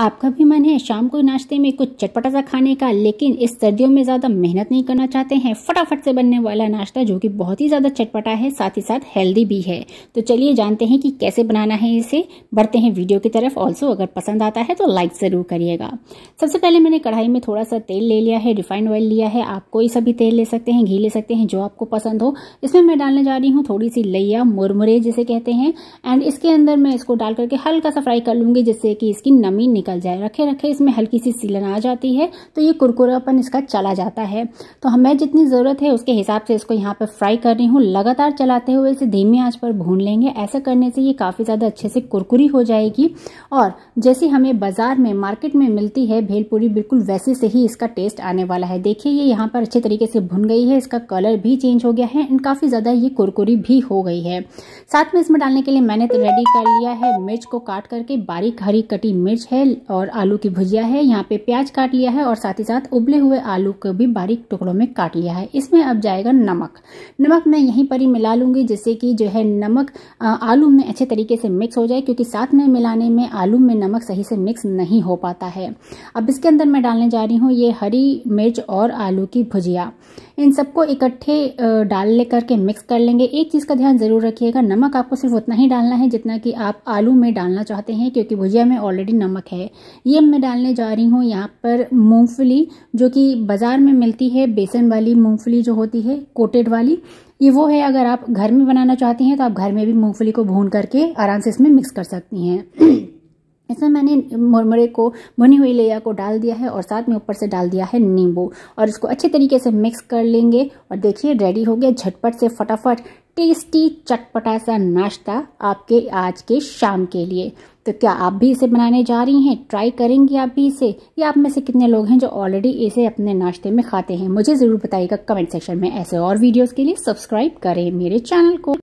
आपका भी मन है शाम को नाश्ते में कुछ चटपटा सा खाने का लेकिन इस सर्दियों में ज़्यादा मेहनत नहीं करना चाहते हैं फटाफट से बनने वाला नाश्ता जो कि बहुत ही ज़्यादा चटपटा है साथ ही साथ हेल्दी भी है तो चलिए जानते हैं कि कैसे बनाना है इसे बढ़ते हैं वीडियो की तरफ ऑल्सो अगर पसंद आता है तो लाइक ज़रूर करिएगा सबसे पहले मैंने कढ़ाई में थोड़ा सा तेल ले लिया है रिफाइंड ऑयल लिया है आप कोई सा भी तेल ले सकते हैं घी ले सकते हैं जो आपको पसंद हो इसमें मैं डालने जा रही हूँ थोड़ी सी लैया मुरमुरे जिसे कहते हैं एंड इसके अंदर मैं इसको डाल करके हल्का सा फ्राई कर लूंगी जिससे कि इसकी नमी निकल निकल जाए रखे रखे इसमें हल्की सी सीलन आ जाती है तो ये कुरकुरापन इसका चला जाता है तो हमें जितनी ज़रूरत है उसके हिसाब से इसको यहाँ पर फ्राई कर रही हूँ लगातार चलाते हुए इसे धीमी आँच पर भून लेंगे ऐसा करने से ये काफ़ी ज़्यादा अच्छे से कुरकुरी हो जाएगी और जैसे हमें बाज़ार में मार्केट में मिलती है भेलपूरी बिल्कुल वैसे से ही इसका टेस्ट आने वाला है देखिए ये यहाँ पर अच्छे तरीके से भुन गई है इसका कलर भी चेंज हो गया है एंड काफ़ी ज़्यादा ये कुरकुरी भी हो गई है साथ में इसमें डालने के लिए मैंने रेडी तो कर लिया है मिर्च को काट करके बारीक हरी कटी मिर्च है और आलू की भुजिया है यहाँ पे प्याज काट लिया है और साथ ही साथ उबले हुए आलू को भी बारीक टुकड़ों में काट लिया है इसमें अब जाएगा नमक नमक मैं यहीं पर ही मिला लूंगी जिससे कि जो है नमक आलू में अच्छे तरीके से मिक्स हो जाए क्योंकि साथ में मिलाने में आलू में नमक सही से मिक्स नहीं हो पाता है अब इसके अंदर मैं डालने जा रही हूँ ये हरी मिर्च और आलू की भुजिया इन सबको इकट्ठे डाल ले करके मिक्स कर लेंगे एक चीज़ का ध्यान ज़रूर रखिएगा नमक आपको सिर्फ उतना ही डालना है जितना कि आप आलू में डालना चाहते हैं क्योंकि भुजिया में ऑलरेडी नमक है ये मैं डालने जा रही हूँ यहाँ पर मूँगफली जो कि बाज़ार में मिलती है बेसन वाली मूँगफली जो होती है कोटेड वाली ये वो है अगर आप घर में बनाना चाहती हैं तो आप घर में भी मूँगफली को भून करके आराम से इसमें मिक्स कर सकती हैं इसमें मैंने मुरमुरे को भुनी हुई लेया को डाल दिया है और साथ में ऊपर से डाल दिया है नींबू और इसको अच्छे तरीके से मिक्स कर लेंगे और देखिए रेडी हो गया झटपट से फटाफट टेस्टी चटपटा सा नाश्ता आपके आज के शाम के लिए तो क्या आप भी इसे बनाने जा रही हैं ट्राई करेंगी आप भी इसे या आप में से कितने लोग हैं जो ऑलरेडी इसे अपने नाश्ते में खाते हैं मुझे ज़रूर बताइएगा कमेंट सेक्शन में ऐसे और वीडियोज़ के लिए सब्सक्राइब करें मेरे चैनल को